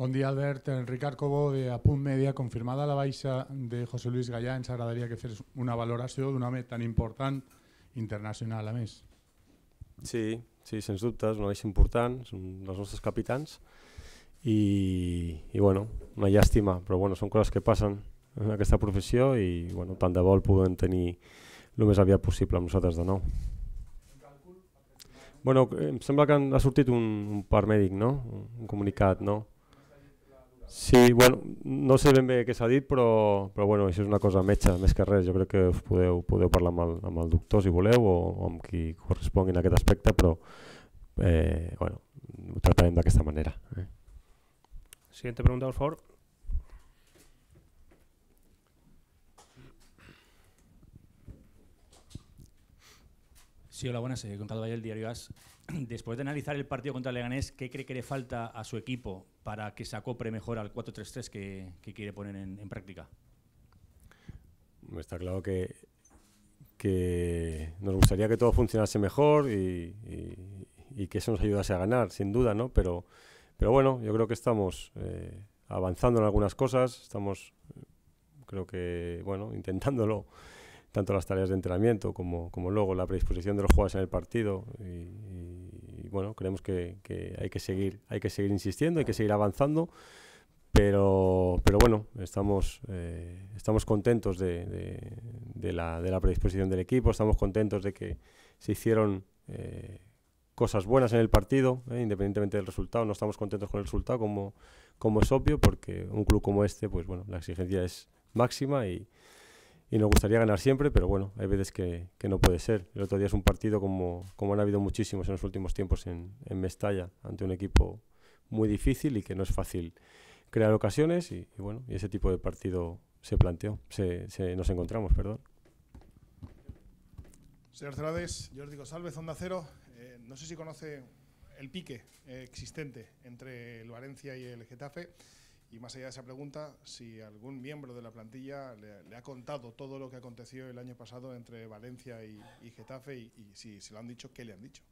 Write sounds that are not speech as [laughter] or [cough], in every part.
Bon dia, Albert. En Ricard Cobó, de Apunt Mèdia, confirmada la baixa de José Luis Gallà, ens agradaria que fes una valoració d'un home tan important internacional, a més. Sí, sí, sens dubte, és una baixa important, són els nostres capitans, i, i bueno, una llàstima, però bueno, són coses que passen en aquesta professió i bueno, tant de vol podem tenir el més aviat possible amb nosaltres de nou. Bueno, em sembla que ha sortit un, un parmèdic, no? Un comunicat, no? Sí, bueno, no sé ben bé què s'ha dit, però, però bueno, això és una cosa metge, més que res. Jo crec que us podeu, podeu parlar amb el, amb el doctor si voleu o, o amb qui correspongui en aquest aspecte, però eh, bueno, ho tractarem d'aquesta manera. Eh? Siguiente pregunta, por favor. Sí, hola, buenas. He eh, contado ayer el diario AS. [clears throat] Después de analizar el partido contra Leganés, ¿qué cree que le falta a su equipo para que se acopre mejor al 4-3-3 que, quiere poner en, práctica? Está claro que, que nos gustaría que todo funcionase mejor y, que eso nos ayudase a ganar, sin duda, ¿no? Pero, pero bueno, yo creo que estamos eh, avanzando en algunas cosas, estamos, creo que, bueno, [laughs] intentándolo tanto las tareas de entrenamiento como, como luego la predisposición de los jugadores en el partido. Y, bueno, creemos que, hay, que seguir, hay que seguir insistiendo, hay que seguir avanzando. Pero, pero bueno, estamos, eh, estamos contentos de, la, de, predisposición del equipo, estamos contentos de que se hicieron eh, cosas buenas en el partido, eh, independientemente del resultado. No estamos contentos con el resultado, como, como es obvio, porque un club como este, pues bueno, la exigencia es máxima y, y nos gustaría ganar siempre, pero bueno, hay veces que, no puede ser. El otro día es un partido como, como han habido muchísimos en los últimos tiempos en, Mestalla, ante un equipo muy difícil y que no es fácil crear ocasiones y, bueno, y ese tipo de partido se planteó, se, nos encontramos, perdón. Señor os Jordi González, Onda Cero, eh, no sé si conoce el pique eh, existente entre el Valencia y el Getafe. Y más allá de esa pregunta, si algún miembro de la plantilla le, ha contado todo lo que aconteció el año pasado entre Valencia y, Getafe y, si se lo han dicho, ¿qué le han dicho?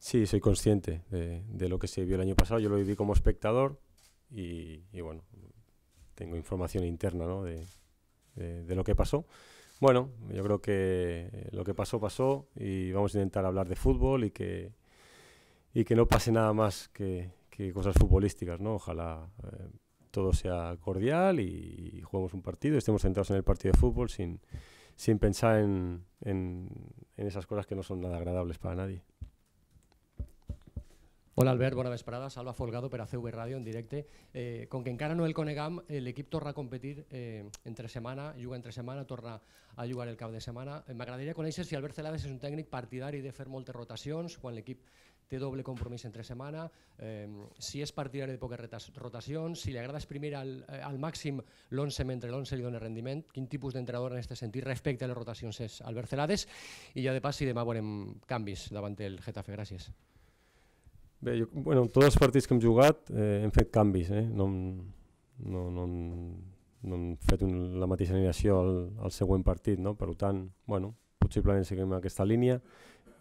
Sí, soy consciente de, lo que se vio el año pasado. Yo lo viví como espectador y, bueno, tengo información interna de, de, lo que pasó. Bueno, yo creo que lo que pasó, pasó y vamos a intentar hablar de fútbol y que, y que no pase nada más que, cosas futbolísticas, ¿no? Ojalá eh, todo sea cordial y, jugamos juguemos un partido y estemos centrados en el partido de fútbol sin, sin pensar en, en, esas cosas que no son nada agradables para nadie. Hola Albert, Buenas vesprada. Salva Folgado para CV Radio en directo. Eh, con que encara Noel el conegam, el equipo torna a competir eh, entre semana, yuga entre semana, torna a jugar el cap de semana. agradaría con conèixer si Albert Celades es un técnico partidario de fer rotaciones rotacions, el equipo té doble compromís entre setmana, eh, si és partidari de poques rotacions, si li agrada exprimir al, eh, al màxim l'11 mentre l'11 li dona rendiment, quin tipus d'entrenador en aquest sentit respecte a les rotacions és Albert Celades, i ja de pas si demà veurem canvis davant del Getafe. Gràcies. Bé, jo, bueno, en tots els partits que hem jugat eh, hem fet canvis, eh? no, no, no, no hem fet un, la mateixa animació al, al següent partit, no? per tant, bueno, possiblement seguim aquesta línia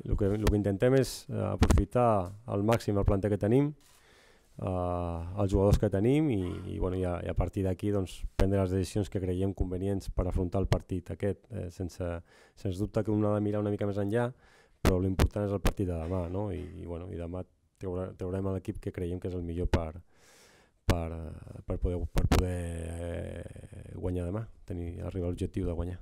el que, el que intentem és eh, aprofitar al màxim el planter que tenim, eh, els jugadors que tenim i, i, bueno, i, a, i a partir d'aquí doncs, prendre les decisions que creiem convenients per afrontar el partit aquest, eh, sense, sense dubte que un ha de mirar una mica més enllà, però l'important és el partit de demà, no? I, i, bueno, i demà treure, traurem l'equip que creiem que és el millor per, per, eh, per poder, per poder eh, guanyar demà, tenir, arribar a l'objectiu de guanyar.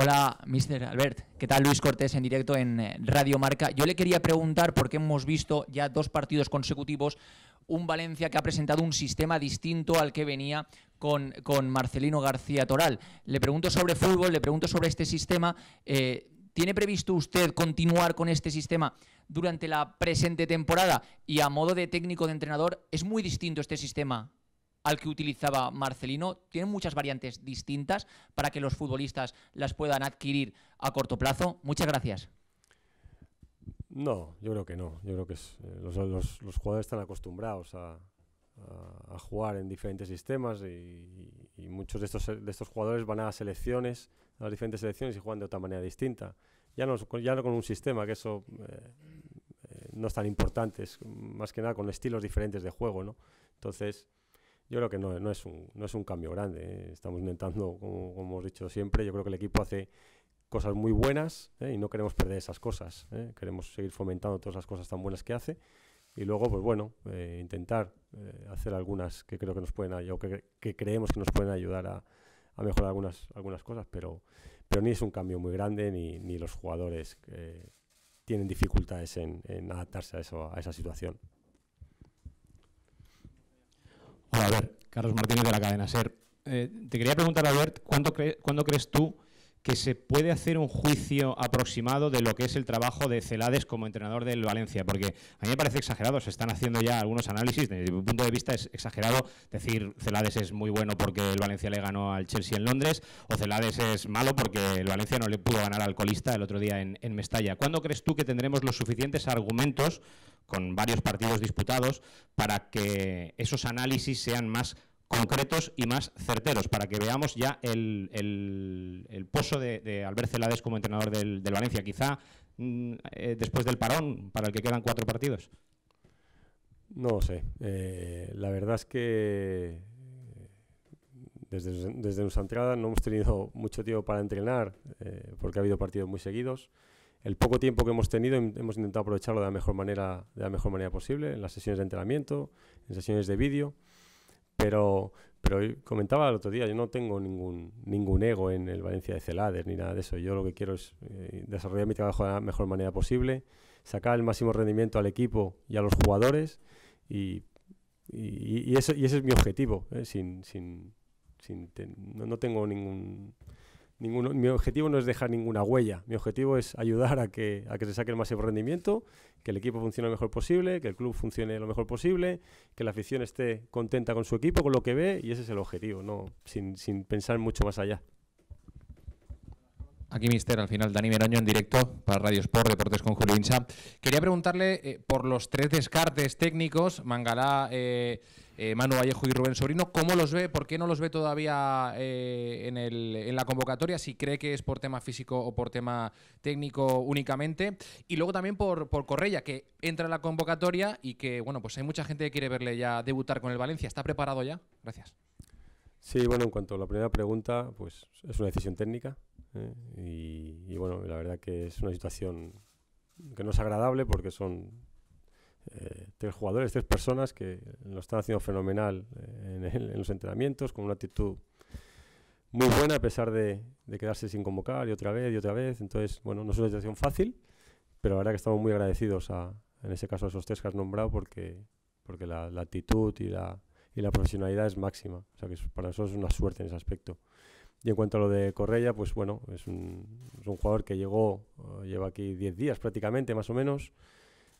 Hola, Mr. Albert. ¿Qué tal? Luis Cortés en directo en eh, Radio Marca. Yo le quería preguntar porque hemos visto ya dos partidos consecutivos un Valencia que ha presentado un sistema distinto al que venía con, Marcelino García Toral. Le pregunto sobre fútbol, le pregunto sobre este sistema. Eh, ¿Tiene previsto usted continuar con este sistema durante la presente temporada? Y a modo de técnico de entrenador, ¿es muy distinto este sistema al que utilizaba Marcelino. Tiene muchas variantes distintas para que los futbolistas las puedan adquirir a corto plazo. Muchas gracias. No, yo creo que no. Yo creo que eh, los, los, jugadores están acostumbrados a, a, jugar en diferentes sistemas y, y, muchos de estos, de estos jugadores van a selecciones, a las diferentes selecciones y juegan de otra manera distinta. Ya no, ya no con un sistema, que eso eh, eh, no es tan importante, es más que nada con estilos diferentes de juego. ¿no? Entonces, yo creo que no, es, un, no es un cambio grande. ¿eh? Estamos intentando, como, hemos dicho siempre, yo creo que el equipo hace cosas muy buenas ¿eh? y no queremos perder esas cosas. ¿eh? Queremos seguir fomentando todas las cosas tan buenas que hace y luego, pues bueno, intentar hacer algunas que creo que nos pueden que, creemos que nos pueden ayudar a, mejorar algunas, cosas, pero, ni es un cambio muy grande, ni, ni los jugadores tienen dificultades en, en adaptarse a, eso, a esa situación. Hola, ver, Carlos Martínez de la cadena SER. Eh, te quería preguntar, Albert, ¿cuándo, ¿cuándo crees tú que se puede hacer un juicio aproximado de lo que es el trabajo de Celades como entrenador del Valencia, porque a mí me parece exagerado, se están haciendo ya algunos análisis, desde mi punto de vista es exagerado decir Celades es muy bueno porque el Valencia le ganó al Chelsea en Londres, o Celades es malo porque el Valencia no le pudo ganar al colista el otro día en, Mestalla. ¿Cuándo crees tú que tendremos los suficientes argumentos, con varios partidos disputados, para que esos análisis sean más concretos y más certeros, para que veamos ya el, el, pozo de, de, Albert Celades como entrenador del, Valencia. Quizá mm, eh, después del parón, para el que quedan cuatro partidos. No sé. Eh, la verdad es que eh, desde, desde, nuestra entrada no hemos tenido mucho tiempo para entrenar, porque ha habido partidos muy seguidos. El poco tiempo que hemos tenido hemos intentado aprovecharlo de la mejor manera, de la mejor manera posible, en las sesiones de entrenamiento, en sesiones de vídeo. Pero, pero comentaba el otro día, yo no tengo ningún, ningún ego en el Valencia de Celades ni nada de eso. Yo lo que quiero es eh, desarrollar mi trabajo de la mejor manera posible, sacar el máximo rendimiento al equipo y a los jugadores y, y, eso, y ese es mi objetivo. ¿eh? Sin, sin, sin no, tengo ningún... Ninguno, mi objetivo no es dejar ninguna huella, mi objetivo es ayudar a que, a que se saque el máximo rendimiento, que el equipo funcione lo mejor posible, que el club funcione lo mejor posible, que la afición esté contenta con su equipo, con lo que ve, y ese es el objetivo, no sin pensar mucho más allá. Aquí, Mister, al final, Dani Meraño en directo para Radio Sport Deportes con Julio Quería preguntarle eh, por los tres descartes técnicos, Mangalá, eh, eh, Manu Vallejo y Rubén Sobrino, ¿cómo los ve? ¿Por qué no los ve todavía eh, en, la convocatoria? Si cree que es por tema físico o por tema técnico únicamente. Y luego también por, por Correia, que entra en la convocatoria y que, bueno, pues hay mucha gente que quiere verle ya debutar con el Valencia. ¿Está preparado ya? Gracias. Sí, bueno, en cuanto a la primera pregunta, pues es una decisión técnica y, bueno, la verdad que es una situación que no es agradable porque son eh, tres jugadores, tres personas que lo están haciendo fenomenal eh, en, los entrenamientos, con una actitud muy buena a pesar de, quedarse sin convocar y otra vez y otra vez. Entonces, bueno, no es una situación fácil, pero la verdad que estamos muy agradecidos a, en ese caso a esos tres que has nombrado porque, porque la, actitud y la, y la profesionalidad es máxima. O sea que para nosotros es una suerte en ese aspecto. Y en cuanto a lo de Correia pues bueno, es un, es un jugador que llegó, eh, lleva aquí 10 días prácticamente, más o menos.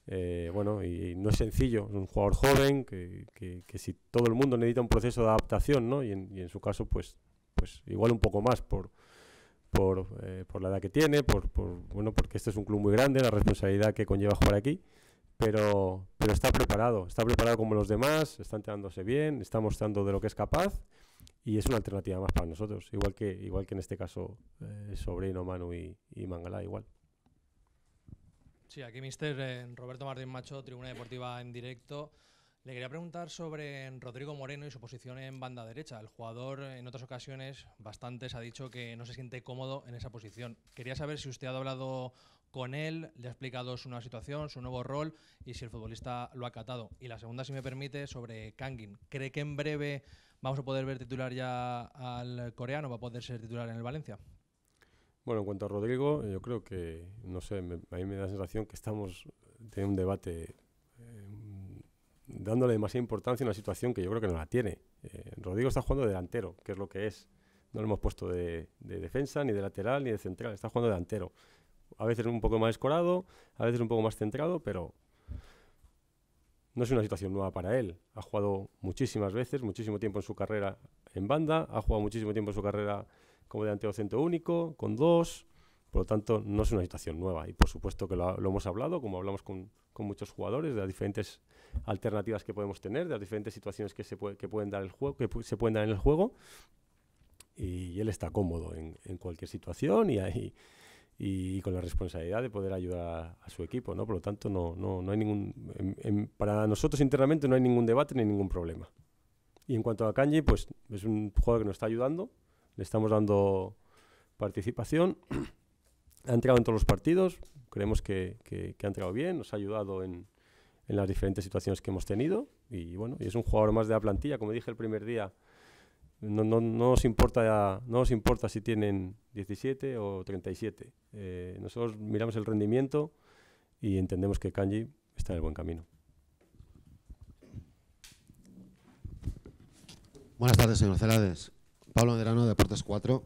Eh, bueno, y no es sencillo, es un jugador joven, que, que, que, si todo el mundo necesita un proceso de adaptación, ¿no? Y en, en su caso, pues, pues igual un poco más por, por, eh, por la edad que tiene, por, por, bueno, porque este es un club muy grande, la responsabilidad que conlleva jugar aquí, pero, pero está preparado, está preparado como los demás, está enterándose bien, está mostrando de lo que es capaz y es una alternativa más para nosotros, igual que, igual que en este caso eh, Sobrino, Manu y, y Mangala, igual. Sí, aquí Mister eh, Roberto Martín Macho, Tribuna Deportiva en directo. Le quería preguntar sobre Rodrigo Moreno y su posición en banda derecha. El jugador en otras ocasiones, bastantes, ha dicho que no se siente cómodo en esa posición. Quería saber si usted ha hablado con él, le ha explicado su nueva situación, su nuevo rol y si el futbolista lo ha acatado. Y la segunda, si me permite, sobre Kangin. ¿Cree que en breve ¿Vamos a poder ver titular ya al coreano? ¿Va a poder ser titular en el Valencia? Bueno, en cuanto a Rodrigo, yo creo que, no sé, a mí me da la sensación que estamos en un debate eh, dándole demasiada importancia a una situación que yo creo que no la tiene. Eh, Rodrigo está jugando de delantero, que es lo que es. No lo hemos puesto de, de, defensa, ni de lateral, ni de central, está jugando delantero. A veces un poco más escorado, a veces un poco más centrado, pero no es una situación nueva para él. Ha jugado muchísimas veces, muchísimo tiempo en su carrera en banda, ha jugado muchísimo tiempo en su carrera como delantero de centro único, con dos. Por lo tanto, no es una situación nueva. Y por supuesto que lo, hemos hablado, como hablamos con, muchos jugadores, de las diferentes alternativas que podemos tener, de las diferentes situaciones que se, pueden, dar el juego, que se pueden dar en el juego. Y, él está cómodo en, en cualquier situación y, ahí y, con la responsabilidad de poder ayudar a, su equipo, ¿no? Por lo tanto, no, no, no hay ningún... para nosotros internamente no hay ningún debate ni ningún problema. Y en cuanto a Kanji, pues es un jugador que nos está ayudando, le estamos dando participación, [clears throat] ha entrado en todos los partidos, creemos que, que, que ha entrado bien, nos ha ayudado en, en las diferentes situaciones que hemos tenido y bueno, y es un jugador más de la plantilla, como dije el primer día, no, nos importa, no nos importa si tienen 17 o 37. Eh, nosotros miramos el rendimiento y entendemos que Kanji está en el buen camino. Buenas tardes, señor Celades. Pablo Medrano, Deportes 4.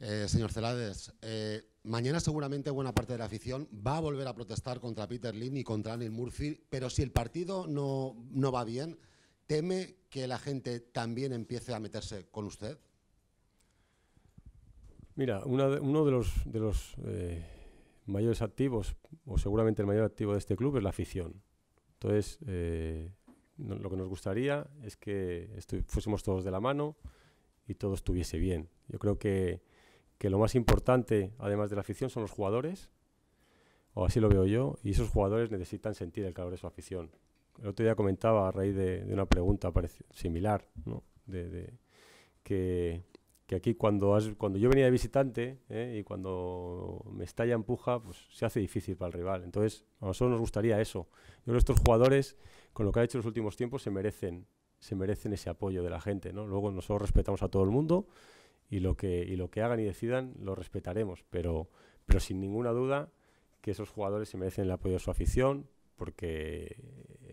Eh, señor Celades, eh, mañana seguramente buena parte de la afición va a volver a protestar contra Peter Lin y contra Anil Murphy, pero si el partido no, no va bien, ¿Teme que la gente también empiece a meterse con usted? Mira, uno de los, de los eh, mayores activos, o seguramente el mayor activo de este club, es la afición. Entonces, eh, lo que nos gustaría es que fuésemos todos de la mano y todo estuviese bien. Yo creo que, que, lo más importante, además de la afición, son los jugadores, o así lo veo yo, y esos jugadores necesitan sentir el calor de su afición el otro día comentaba a raíz de, una pregunta similar, ¿no? de, que, que, aquí cuando, cuando yo venía de visitante ¿eh? y cuando me estalla empuja, pues se hace difícil para el rival. Entonces, a nosotros nos gustaría eso. Yo nuestros jugadores, con lo que han hecho en los últimos tiempos, se merecen, se merecen ese apoyo de la gente. ¿no? Luego nosotros respetamos a todo el mundo y lo que, y lo que hagan y decidan lo respetaremos, pero, pero sin ninguna duda que esos jugadores se merecen el apoyo de su afición, porque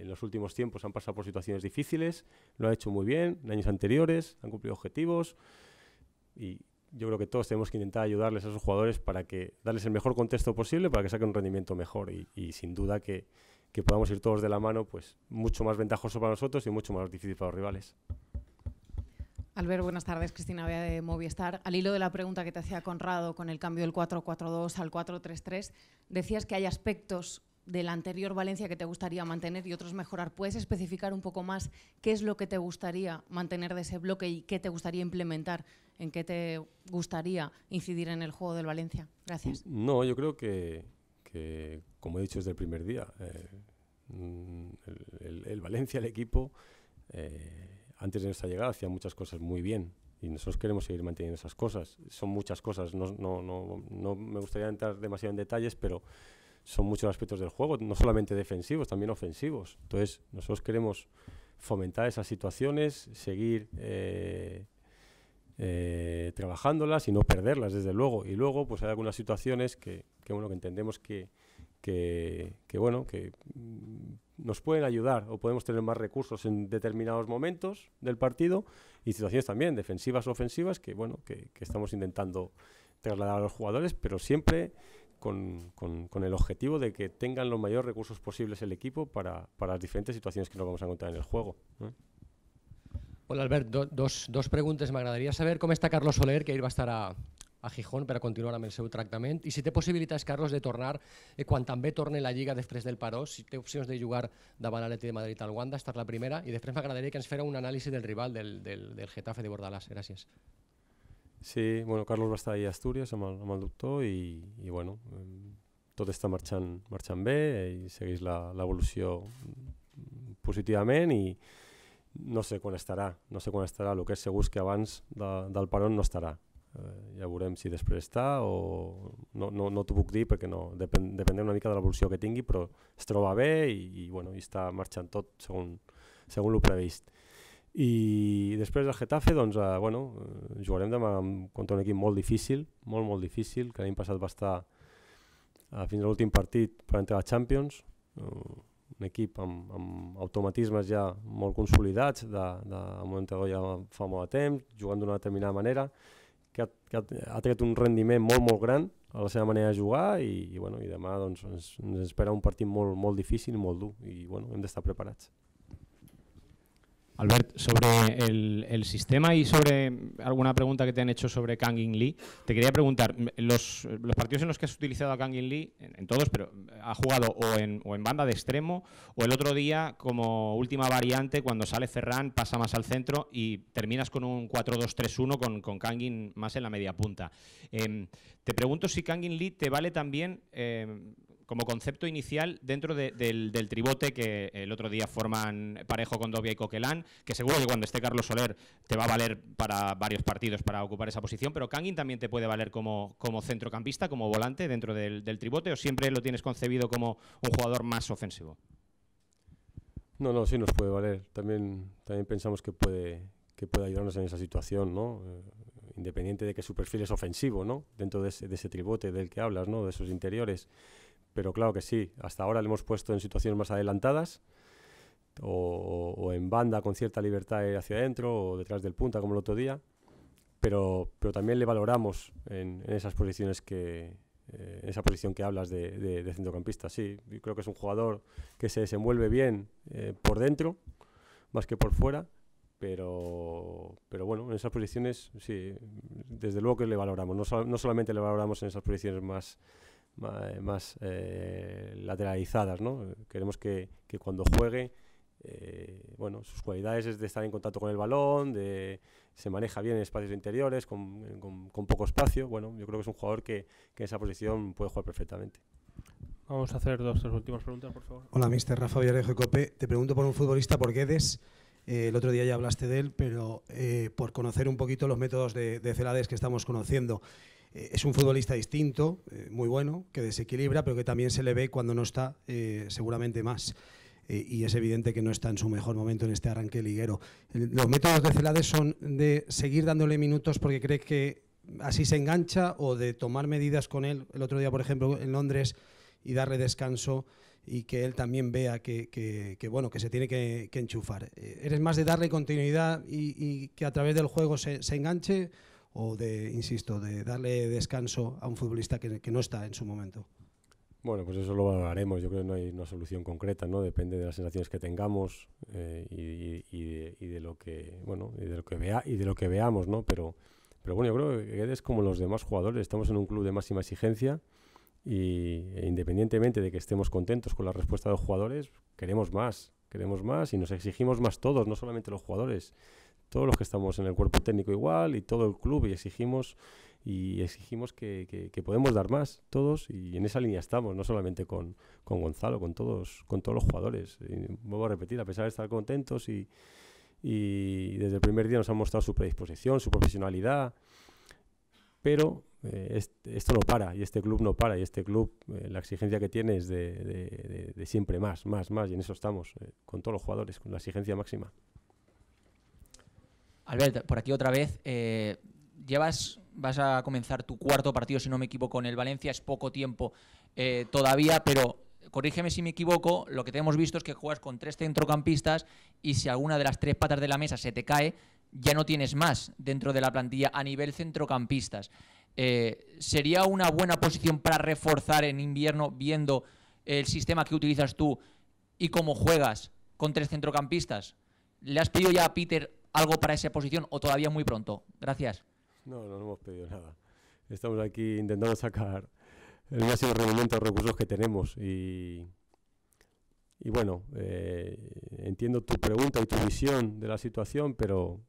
en los últimos tiempos han pasado por situaciones difíciles, lo ha hecho muy bien en años anteriores, han cumplido objetivos y yo creo que todos tenemos que intentar ayudarles a esos jugadores para que darles el mejor contexto posible para que saquen un rendimiento mejor y, sin duda que, que, podamos ir todos de la mano, pues mucho más ventajoso para nosotros y mucho más difícil para los rivales. Albert, buenas tardes. Cristina Bea de Movistar. Al hilo de la pregunta que te hacía Conrado con el cambio del 4-4-2 al 4-3-3, decías que hay aspectos del anterior Valencia que te gustaría mantener y otros mejorar. ¿Puedes especificar un poco más qué es lo que te gustaría mantener de ese bloque y qué te gustaría implementar, en qué te gustaría incidir en el juego del Valencia? Gracias. No, yo creo que, que como he dicho desde el primer día, eh, el, Valencia, el equipo, eh, antes de nuestra llegada hacía muchas cosas muy bien y nosotros queremos seguir manteniendo esas cosas. Son muchas cosas, no, no, no, no me gustaría entrar demasiado en detalles, pero son muchos aspectos del juego, no solamente defensivos, también ofensivos. Entonces, nosotros queremos fomentar esas situaciones, seguir eh, eh, trabajándolas y no perderlas, desde luego. Y luego, pues hay algunas situaciones que, que bueno, que entendemos que, que, que, bueno, que mm, nos pueden ayudar o podemos tener más recursos en determinados momentos del partido y situaciones también defensivas o ofensivas que, bueno, que, que estamos intentando trasladar a los jugadores, pero siempre con, el objetivo de que tengan los mayores recursos posibles el equipo para, las diferentes situaciones que nos vamos a encontrar en el juego. Hola Albert, dos, preguntas, me agradaría saber cómo está Carlos Soler, que iba va estar a, Gijón para continuar a el seu tractament, si te posibilitas Carlos, de tornar, eh, quan torne la Lliga després del paró, si te opciones de jugar davant l'Atleti de Madrid al Wanda, estar la primera, y i me agradaría que nos fera un análisis del rival del, Getafe de Bordalas, gracias Sí, bueno, Carlos va estar ahir a Astúries amb el, amb el doctor i, i bueno, tot està marxant, marxant bé i segueix l'evolució positivament i no sé quan estarà, no sé quan estarà, el que és segur és que abans de, del peron no estarà. Eh, ja veurem si després està o no, no, no t'ho puc dir perquè no, depèn, una mica de l'evolució que tingui, però es troba bé i, i, bueno, i està marxant tot segons segon el previst. I després del Getafe, doncs, eh, bueno, eh, jugarem demà contra un equip molt difícil, molt, molt difícil, que l'any passat va estar eh, fins a l'últim partit per entrar a Champions, eh, un equip amb, amb automatismes ja molt consolidats, de, de, amb un entrenador ja fa molt de temps, jugant d'una determinada manera, que ha, que ha tret un rendiment molt, molt gran a la seva manera de jugar i, i, bueno, i demà doncs, ens, ens espera un partit molt, molt difícil i molt dur i bueno, hem d'estar preparats. Albert, sobre el, sistema y sobre alguna pregunta que te han hecho sobre Kangin Lee, te quería preguntar, los, partidos en los que has utilizado a Kangin Lee, en, todos, pero eh, ha jugado o en, banda de extremo o el otro día como última variante cuando sale Ferran, pasa más al centro y terminas con un 4-2-3-1 con, Kangin más en la media punta. Em, te pregunto si Kangin Lee te vale también... Em, como concepto inicial dentro del, tribote que eh, el otro día forman Parejo, con Dovia y Coquelán, que seguro que cuando esté Carlos Soler te va a valer para varios partidos para ocupar esa posición, pero Kangin también te puede valer como, centrocampista, como volante dentro del, tribote, o siempre lo tienes concebido como un jugador más ofensivo. No, no, sí nos puede valer. También, también pensamos que puede, que puede ayudarnos en esa situación, ¿no? Eh, independiente de que su perfil es ofensivo, ¿no? Dentro de ese, tribote del que hablas, ¿no? De esos interiores pero claro que sí, hasta ahora le hemos puesto en situaciones más adelantadas o, en banda con cierta libertad hacia adentro o detrás del punta como el otro día, pero, pero también le valoramos en, esas posiciones que, eh, esa posición que hablas de, de, centrocampista. Sí, creo que es un jugador que se desenvuelve bien eh, por dentro, más que por fuera, pero, pero bueno, en esas posiciones sí, desde luego que le valoramos. No, no solamente le valoramos en esas posiciones más eh, más, eh, lateralizadas. ¿no? Queremos que, que cuando juegue, eh, bueno, sus cualidades es de estar en contacto con el balón, de se maneja bien en espacios interiores, con, con, poco espacio. Bueno, yo creo que es un jugador que, que en esa posición puede jugar perfectamente. Vamos a hacer dos, tres últimas preguntas, por favor. Hola, mister Rafa Villarejo Cope. Te pregunto por un futbolista, por Guedes. el otro día ya hablaste de él, pero por conocer un poquito los métodos de, de Celades que estamos conociendo. Eh, es un futbolista distinto, eh, muy bueno, que desequilibra, pero que también se le ve cuando no está, eh, seguramente más. y es evidente que no está en su mejor momento en este arranque liguero. Los métodos de Celades son de seguir dándole minutos porque cree que así se engancha o de tomar medidas con él. El otro día, por ejemplo, en Londres y darle descanso y que él también vea que, bueno que se tiene que, enchufar. ¿Eres más de darle continuidad y, que a través del juego se enganche o de, insisto, de darle descanso a un futbolista que, no está en su momento. Bueno, pues eso lo valoraremos. Yo creo que no hay una solución concreta, ¿no? Depende de las sensaciones que tengamos eh, y, de, lo que, bueno, de lo que vea y de lo que veamos, ¿no? Pero, pero bueno, yo creo que es como los demás jugadores. Estamos en un club de máxima exigencia y e independientemente de que estemos contentos con la respuesta de los jugadores, queremos más, queremos más y nos exigimos más todos, no solamente los jugadores todos los que estamos en el cuerpo técnico igual y todo el club y exigimos y exigimos que, podemos dar más todos y en esa línea estamos, no solamente con, Gonzalo, con todos, con todos los jugadores. Y vuelvo a repetir, a pesar de estar contentos y, desde el primer día nos han mostrado su predisposición, su profesionalidad, pero eh, esto no para y este club no para y este club eh, la exigencia que tiene es de, siempre más, más, más y en eso estamos, eh, con todos los jugadores, con la exigencia máxima. Albert, por aquí otra vez. Eh, llevas, vas a comenzar tu cuarto partido, si no me equivoco, en el Valencia. Es poco tiempo eh, todavía, pero corrígeme si me equivoco. Lo que te hemos visto es que juegas con tres centrocampistas y si alguna de las tres patas de la mesa se te cae, ya no tienes más dentro de la plantilla a nivel centrocampistas. Eh, ¿Sería una buena posición para reforzar en invierno viendo el sistema que utilizas tú y cómo juegas con tres centrocampistas? ¿Le has pedido ya a Peter algo para esa posición o todavía muy pronto? Gracias. No, no hemos pedido nada. Estamos aquí intentando sacar el máximo rendimiento de recursos que tenemos y, y bueno, eh, entiendo tu pregunta y tu visión de la situación, pero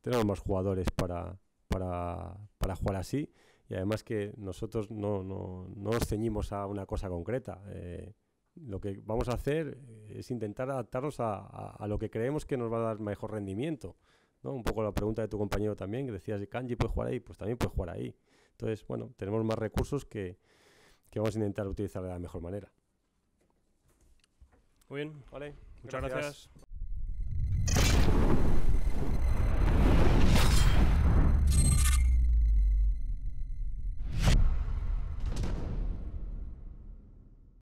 tenemos más jugadores para, para, para jugar así y además que nosotros no, no, no, nos ceñimos a una cosa concreta. Eh, lo que vamos a hacer es intentar adaptarnos a, lo que creemos que nos va a dar mejor rendimiento. Un poco la pregunta de tu compañero también, que decías, Kanji puede jugar ahí, pues también puede jugar ahí. Entonces, bueno, tenemos más recursos que, vamos a intentar utilizar de la mejor manera. Muy bien, vale. Muchas gracias.